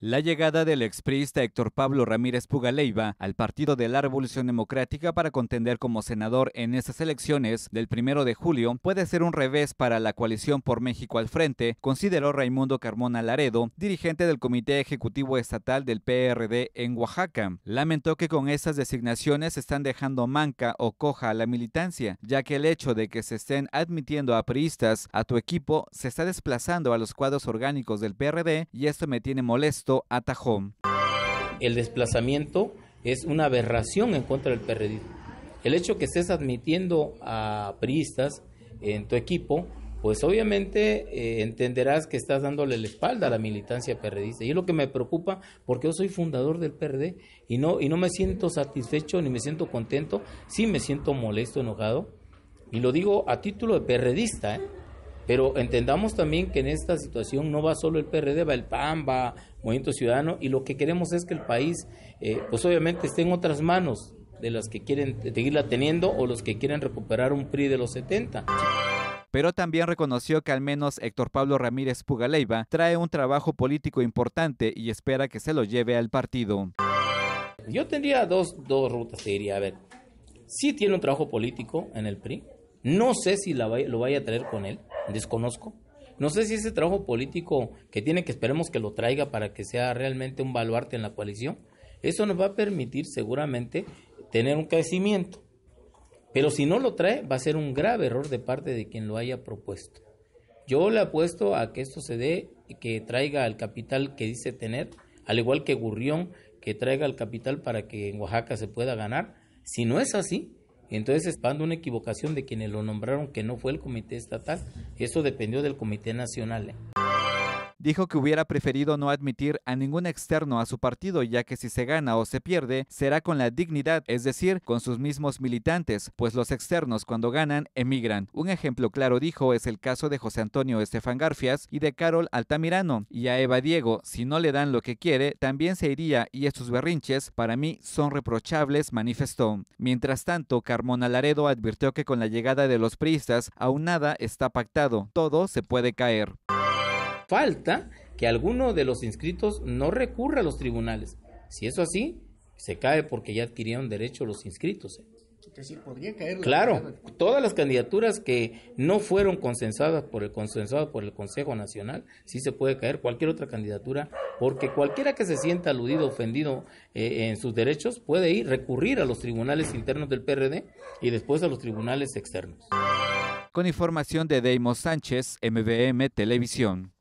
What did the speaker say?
La llegada del expriista Héctor Pablo Ramírez Pugaleiva al Partido de la Revolución Democrática para contender como senador en estas elecciones del primero de julio puede ser un revés para la coalición por México al frente, consideró Raimundo Carmona Laredo, dirigente del Comité Ejecutivo Estatal del PRD en Oaxaca. Lamentó que con estas designaciones están dejando manca o coja a la militancia, ya que el hecho de que se estén admitiendo a priistas a tu equipo se está desplazando a los cuadros orgánicos del PRD y esto me tiene molesto el desplazamiento es una aberración en contra del PRD. El hecho que estés admitiendo a priistas en tu equipo, pues obviamente eh, entenderás que estás dándole la espalda a la militancia perredista. Y es lo que me preocupa porque yo soy fundador del PRD y no, y no me siento satisfecho ni me siento contento, sí me siento molesto, enojado. Y lo digo a título de perredista, ¿eh? Pero entendamos también que en esta situación no va solo el PRD, va el PAN, va Movimiento Ciudadano, y lo que queremos es que el país, eh, pues obviamente esté en otras manos de las que quieren seguirla teniendo o los que quieren recuperar un PRI de los 70 pero también reconoció que al menos Héctor Pablo Ramírez Pugaleiva trae un trabajo político importante y espera que se lo lleve al partido. Yo tendría dos, rutas, te diría, a ver, si tiene un trabajo político en el PRI, no sé si la, lo vaya a traer con él, desconozco. No sé si ese trabajo político que tiene que esperemos que lo traiga para que sea realmente un baluarte en la coalición, eso nos va a permitir seguramente tener un crecimiento. Pero si no lo trae, va a ser un grave error de parte de quien lo haya propuesto. Yo le apuesto a que esto se dé y que traiga el capital que dice tener, al igual que Gurrión, que traiga el capital para que en Oaxaca se pueda ganar. Si no es así, entonces, espando una equivocación de quienes lo nombraron que no fue el comité estatal, eso dependió del comité nacional. ¿eh? Dijo que hubiera preferido no admitir a ningún externo a su partido, ya que si se gana o se pierde, será con la dignidad, es decir, con sus mismos militantes, pues los externos cuando ganan emigran. Un ejemplo claro, dijo, es el caso de José Antonio Estefan Garfias y de Carol Altamirano. Y a Eva Diego, si no le dan lo que quiere, también se iría y estos berrinches para mí son reprochables, manifestó. Mientras tanto, Carmona Laredo advirtió que con la llegada de los priistas, aún nada está pactado, todo se puede caer falta que alguno de los inscritos no recurra a los tribunales. Si eso así, se cae porque ya adquirieron derecho los inscritos. ¿eh? podría Claro, todas las candidaturas que no fueron consensuadas por el consensuado por el Consejo Nacional, sí se puede caer cualquier otra candidatura, porque cualquiera que se sienta aludido, ofendido eh, en sus derechos, puede ir a recurrir a los tribunales internos del PRD y después a los tribunales externos. Con información de Deimos Sánchez, MBM Televisión.